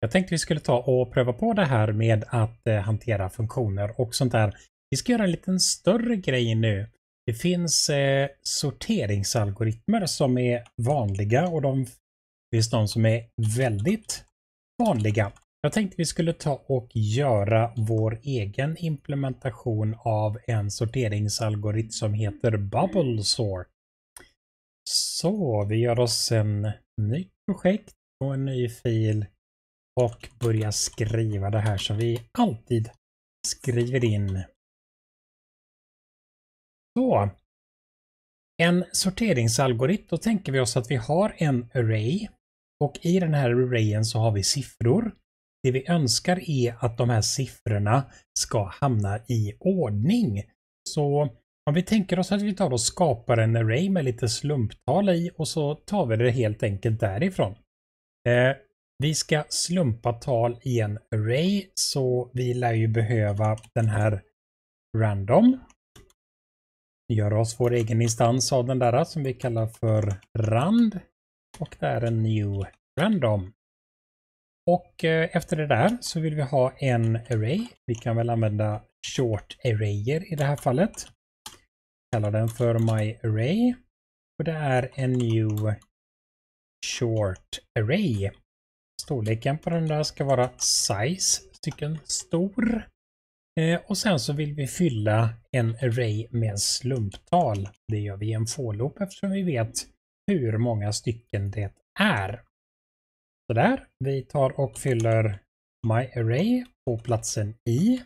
Jag tänkte vi skulle ta och pröva på det här med att eh, hantera funktioner och sånt där. Vi ska göra en liten större grej nu. Det finns eh, sorteringsalgoritmer som är vanliga och de finns de som är väldigt vanliga. Jag tänkte vi skulle ta och göra vår egen implementation av en sorteringsalgoritm som heter Bubble Sort. Så vi gör oss en ny projekt och en ny fil och börja skriva det här som vi alltid skriver in. Så. En sorteringsalgoritm, då tänker vi oss att vi har en array och i den här arrayen så har vi siffror. Det vi önskar är att de här siffrorna ska hamna i ordning. Så om vi tänker oss att vi tar och skapar en array med lite slumptal i och så tar vi det helt enkelt därifrån. Eh, vi ska slumpa tal i en array, så vi lär ju behöva den här random. Göra oss vår egen instans av den där som vi kallar för rand. Och det är en new random. Och eh, efter det där så vill vi ha en array. Vi kan väl använda short arrayer i det här fallet. Kallar den för my array. Och det är en new short array storleken på den där ska vara size stycken stor. Eh, och sen så vill vi fylla en array med slumptal. Det gör vi i en forloop eftersom vi vet hur många stycken det är. Så där, vi tar och fyller My Array på platsen i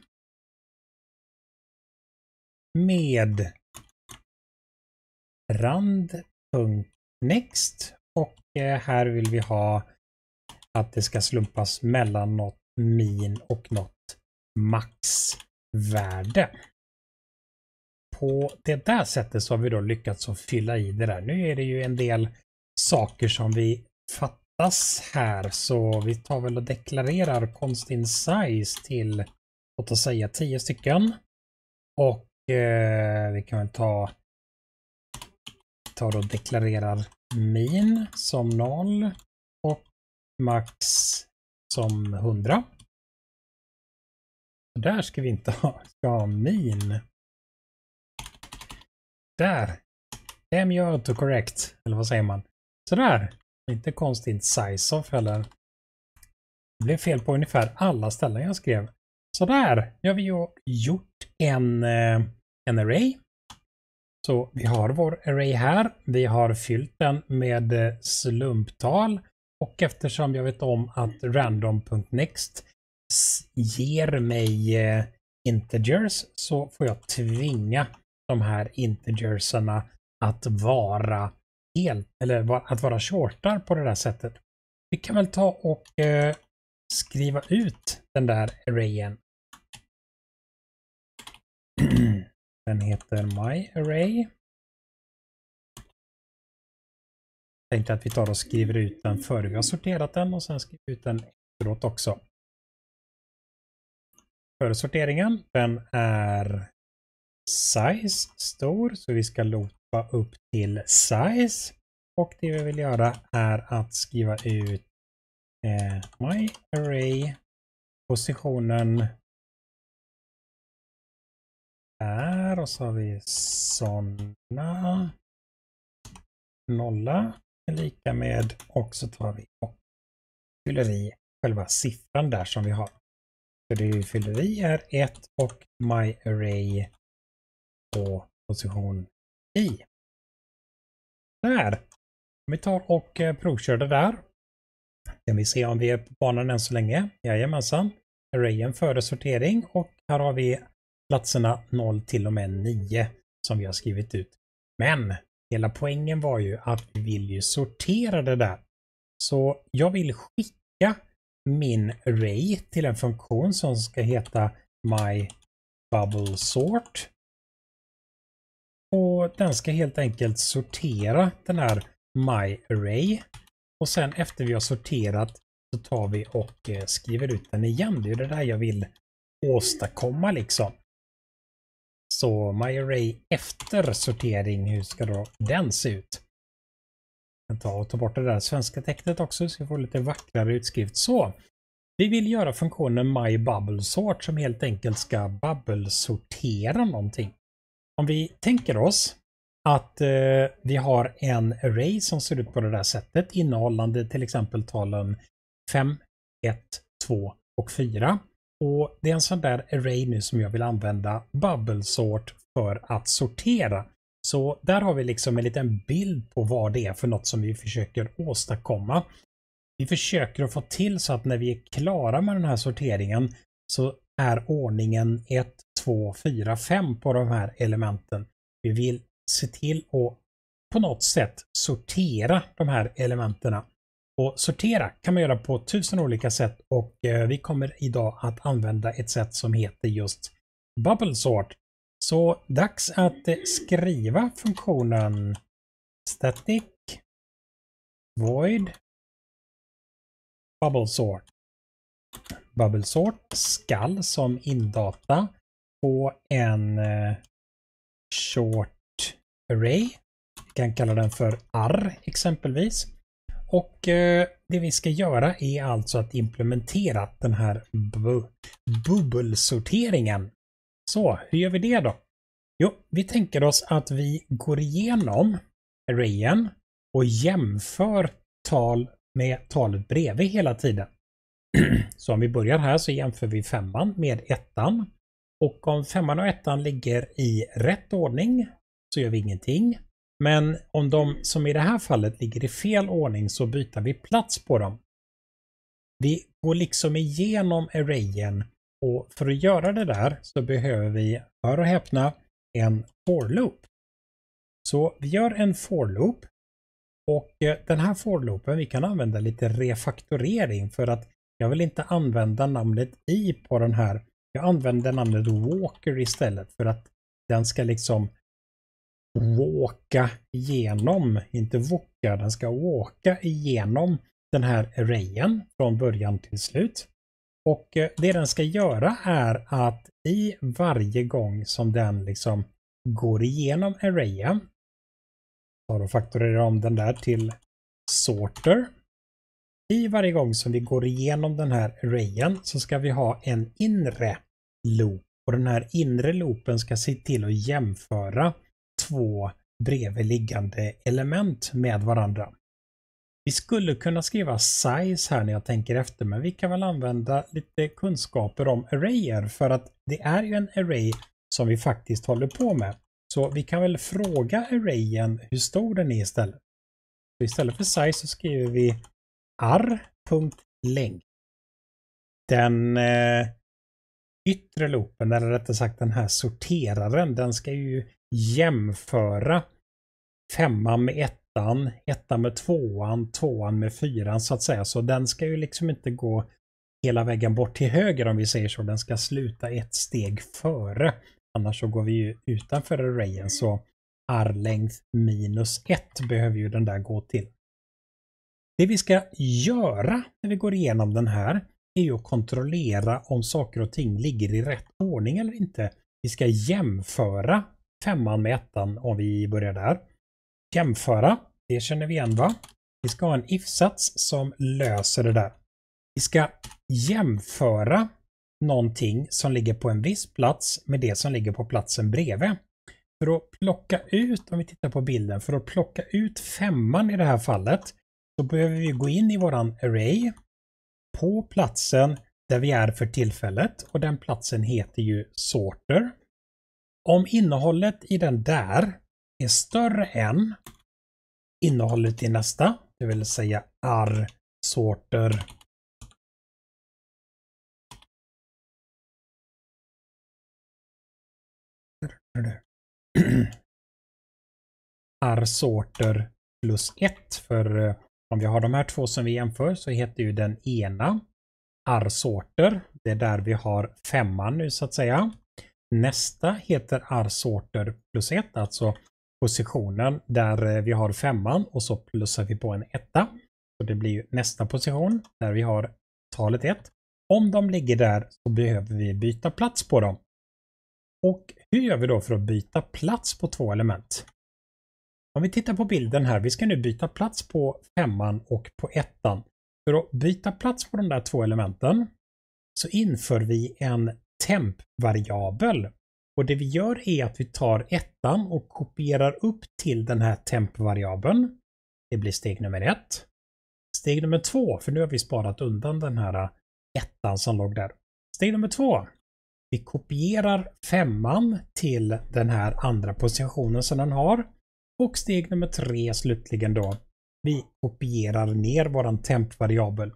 med rand.next och eh, här vill vi ha att det ska slumpas mellan något min och något maxvärde. På det där sättet så har vi då lyckats att fylla i det där. Nu är det ju en del saker som vi fattas här så vi tar väl och deklarerar konstin size till låt oss säga 10 stycken. Och eh, vi kan väl ta tar och deklarerar min som 0 max som 100. Där ska vi inte ha, ska ha min. Där. Damn you autocorrect, eller vad säger man? Sådär. Inte konstigt size off heller. Det blev fel på ungefär alla ställen jag skrev. Sådär, nu har vi gjort en, eh, en array. Så vi har vår array här. Vi har fyllt den med eh, slumptal och eftersom jag vet om att random.next ger mig eh, integers så får jag tvinga de här integerserna att vara helt, eller att vara shortar på det där sättet. Vi kan väl ta och eh, skriva ut den där arrayen. Den heter myarray. tänkte att vi tar och skriver ut den före vi har sorterat den och sen skriver ut den efteråt också. Före sorteringen, den är size stor, så vi ska loopa upp till size. Och det vi vill göra är att skriva ut eh, my array positionen där och så har vi sådana nolla är lika med och så tar vi och fyller i själva siffran där som vi har. Så det vi fyller i är 1 och my-array på position i. Där! Om vi tar och eh, provkör det där. Kan vi se om vi är på banan än så länge? Jajamensan. Arrayen före sortering och här har vi platserna 0 till och med 9 som vi har skrivit ut. Men hela poängen var ju att vi vill ju sortera det där. Så jag vill skicka min ray till en funktion som ska heta my bubble sort. Och den ska helt enkelt sortera den här my Ray. Och sen efter vi har sorterat så tar vi och eh, skriver ut den igen. Det är det där jag vill åstadkomma liksom. Så My Array efter sortering, hur ska då den se ut? Jag tar och ta bort det där svenska tecknet också så vi får lite vackrare utskrift. Så, vi vill göra funktionen My Bubble Sort som helt enkelt ska bubbel-sortera någonting. Om vi tänker oss att eh, vi har en array som ser ut på det där sättet innehållande till exempel talen 5, 1, 2 och 4. Och det är en sån där array nu som jag vill använda bubble sort för att sortera. Så där har vi liksom en liten bild på vad det är för något som vi försöker åstadkomma. Vi försöker att få till så att när vi är klara med den här sorteringen så är ordningen 1, 2, 4, 5 på de här elementen. Vi vill se till att på något sätt sortera de här elementen. Och sortera kan man göra på tusen olika sätt och eh, vi kommer idag att använda ett sätt som heter just Bubble Sort. Så dags att eh, skriva funktionen static void bubble sort. Bubble sort skall som indata på en eh, short array. Vi kan kalla den för R exempelvis. Och eh, det vi ska göra är alltså att implementera den här bubbelsorteringen. Så hur gör vi det då? Jo, vi tänker oss att vi går igenom arrayen och jämför tal med talet bredvid hela tiden. så om vi börjar här så jämför vi femman med ettan. Och om femman och ettan ligger i rätt ordning så gör vi ingenting. Men om de som i det här fallet ligger i fel ordning så byter vi plats på dem. Vi går liksom igenom arrayen och för att göra det där så behöver vi, hör och häpna, en for-loop. Så vi gör en for-loop och eh, den här for-loopen vi kan använda lite refaktorering för att jag vill inte använda namnet i på den här. Jag använder namnet Walker istället för att den ska liksom walka igenom, inte woka, den ska walka igenom den här arrayen från början till slut. Och eh, det den ska göra är att i varje gång som den liksom går igenom arrayen, tar och faktorerar om den där till sorter. I varje gång som vi går igenom den här arrayen så ska vi ha en inre loop och den här inre loopen ska se till att jämföra två bredvidliggande element med varandra. Vi skulle kunna skriva size här när jag tänker efter men vi kan väl använda lite kunskaper om arrayer för att det är ju en array som vi faktiskt håller på med. Så vi kan väl fråga arrayen hur stor den är istället. Så istället för size så skriver vi ar.length. Den eh, yttre loopen, eller rättare sagt den här sorteraren, den ska ju jämföra femman med ettan, ettan med tvåan, tvåan med fyran så att säga. Så den ska ju liksom inte gå hela vägen bort till höger om vi säger så. Den ska sluta ett steg före. Annars så går vi ju utanför arrayen så arlängd minus ett behöver ju den där gå till. Det vi ska göra när vi går igenom den här är ju att kontrollera om saker och ting ligger i rätt ordning eller inte. Vi ska jämföra femman med ettan om vi börjar där. Jämföra, det känner vi igen va? Vi ska ha en if-sats som löser det där. Vi ska jämföra någonting som ligger på en viss plats med det som ligger på platsen bredvid. För att plocka ut, om vi tittar på bilden, för att plocka ut femman i det här fallet så behöver vi gå in i våran array på platsen där vi är för tillfället och den platsen heter ju sorter. Om innehållet i den där är större än innehållet i nästa, det vill säga R-sorter R-sorter plus 1 för eh, om vi har de här två som vi jämför så heter ju den ena R-sorter. Det är där vi har femman nu så att säga. Nästa heter arsorter plus 1, alltså positionen där eh, vi har femman och så plussar vi på en etta. Så det blir nästa position där vi har talet 1. Om de ligger där så behöver vi byta plats på dem. Och hur gör vi då för att byta plats på två element? Om vi tittar på bilden här, vi ska nu byta plats på femman och på ettan. För att byta plats på de där två elementen så inför vi en tempvariabel. Och det vi gör är att vi tar ettan och kopierar upp till den här tempvariabeln. Det blir steg nummer ett. Steg nummer två, för nu har vi sparat undan den här ettan som låg där. Steg nummer två. Vi kopierar femman till den här andra positionen som den har. Och steg nummer tre slutligen då. Vi kopierar ner våran tempvariabel.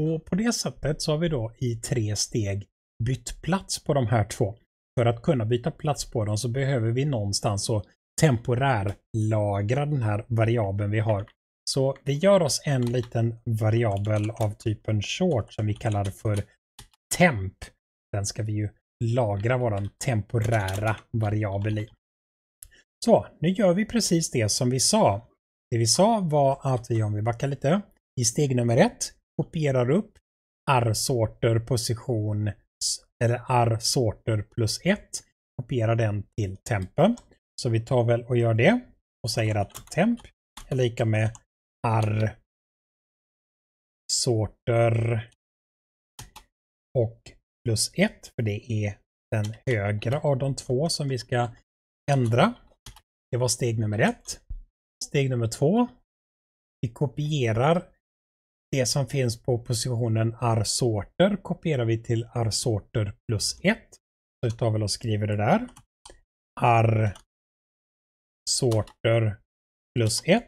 Och på det sättet så har vi då i tre steg bytt plats på de här två. För att kunna byta plats på dem så behöver vi någonstans att temporärlagra den här variabeln vi har. Så vi gör oss en liten variabel av typen short som vi kallar för temp. Den ska vi ju lagra våran temporära variabel i. Så, nu gör vi precis det som vi sa. Det vi sa var att vi, om vi backar lite, i steg nummer ett kopierar upp r-sorter position eller R sorter plus 1. Kopiera den till tempen. Så vi tar väl och gör det och säger att temp är lika med R sorter och plus 1, för det är den högra av de två som vi ska ändra. Det var steg nummer ett. Steg nummer två. Vi kopierar det som finns på positionen arsorter kopierar vi till arsorter plus 1. Så tar väl och skriver det där. Arsorter plus 1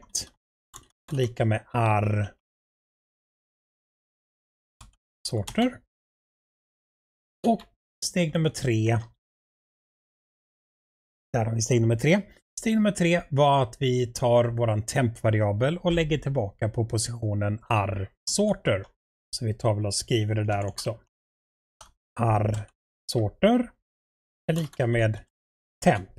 lika med ar sorter. Och steg nummer tre. Där har vi steg nummer tre. Stil nummer tre var att vi tar våran tempvariabel och lägger tillbaka på positionen R sorter. Så vi tar väl och skriver det där också. R sorter är lika med temp.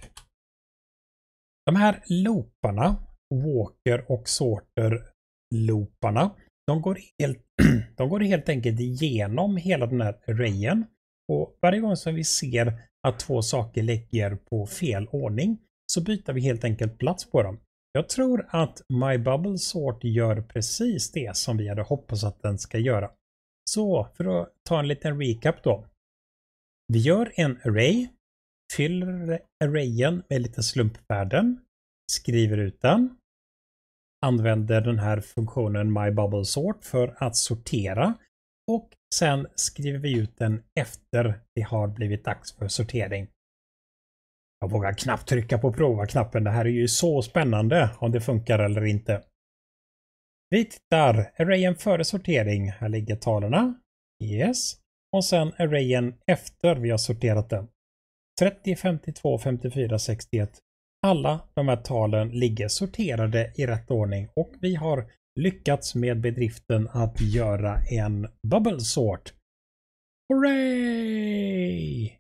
De här looparna, walker och sorter looparna, de går, helt, de går helt enkelt igenom hela den här arrayen. Och varje gång som vi ser att två saker ligger på fel ordning så byter vi helt enkelt plats på dem. Jag tror att My Bubble Sort gör precis det som vi hade hoppats att den ska göra. Så för att ta en liten recap då. Vi gör en array, fyller arrayen med lite slumpvärden, skriver ut den, använder den här funktionen My Bubble Sort för att sortera och sen skriver vi ut den efter det har blivit dags för sortering. Jag vågar knappt trycka på prova-knappen. Det här är ju så spännande om det funkar eller inte. Vi tittar arrayen före sortering. Här ligger talen. Yes. Och sen arrayen efter vi har sorterat den. 30, 52, 54, 61. Alla de här talen ligger sorterade i rätt ordning och vi har lyckats med bedriften att göra en bubble sort. Hooray!